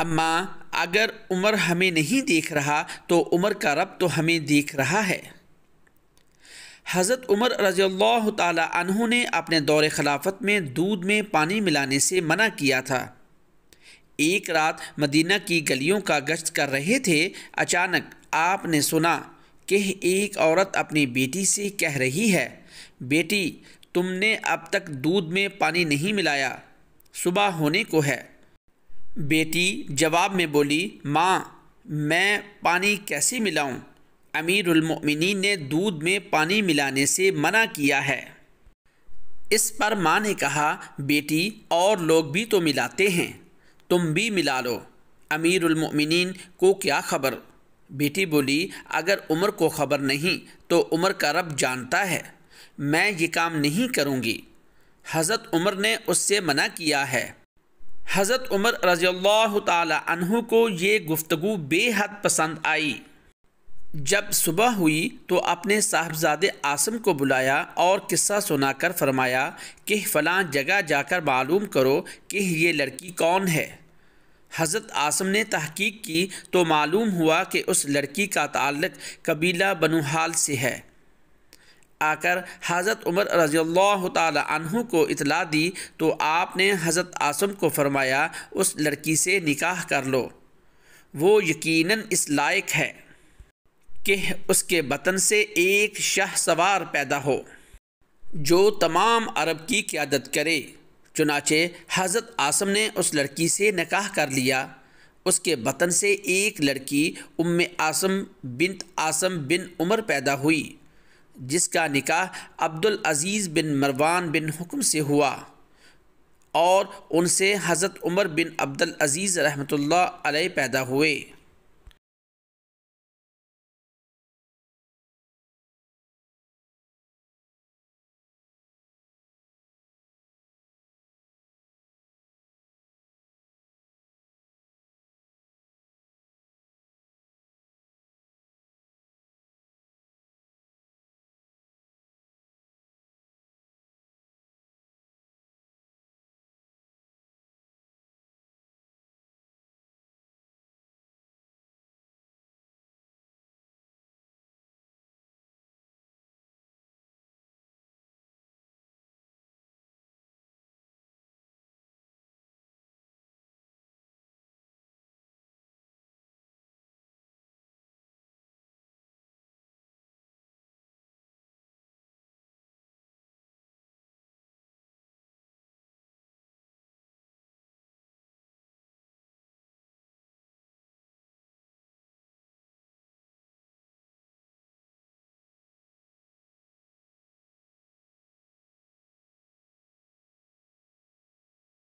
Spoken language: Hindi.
अम्मा अगर उमर हमें नहीं देख रहा तो उमर का रब तो हमें देख रहा है हज़रत उमर रज़ील्ल्ह तहों ने अपने दौर खिलाफत में दूध में पानी मिलाने से मना किया था एक रात मदीना की गलियों का गश्त कर रहे थे अचानक आपने सुना कि एक औरत अपनी बेटी से कह रही है बेटी तुमने अब तक दूध में पानी नहीं मिलाया सुबह होने को है बेटी जवाब में बोली माँ मैं पानी कैसे मिलाऊँ अमीरुलमिन ने दूध में पानी मिलाने से मना किया है इस पर माँ ने कहा बेटी और लोग भी तो मिलाते हैं तुम भी मिला लो अमीरुलमिन को क्या खबर बेटी बोली अगर उमर को खबर नहीं तो उमर का रब जानता है मैं ये काम नहीं करूँगी हज़रत उमर ने उससे मना किया है हज़रत उमर रज़ी अल्लाह को ये गुफ्तु बेहद पसंद आई जब सुबह हुई तो अपने साहबजादे आसम को बुलाया और किस्सा सुनाकर फरमाया कि फ़लाँ जगह जाकर मालूम करो कि ये लड़की कौन है हज़रत आसम ने तहकीक की तो मालूम हुआ कि उस लड़की का ताल्लक कबीला बनुहाल से है आकर हज़रत उमर रज़ी तु को इतला दी तो आपने हज़रत आसम को फरमाया उस लड़की से निकाह कर लो वो यकीनन इस लायक है कि उसके बतन से एक शह सवार पैदा हो जो तमाम अरब की क्यादत करे चुनाचे हज़रत आसम ने उस लड़की से निकाह कर लिया उसके बतन से एक लड़की उम आसम बिन आसम बिन उमर पैदा हुई जिसका निकाह अब्दुल अज़ीज़ बिन मरवान बिन हुक्म से हुआ और उनसे हज़रत उमर बिन अब्दुल अज़ीज़ रहमतुल्लाह अलैह पैदा हुए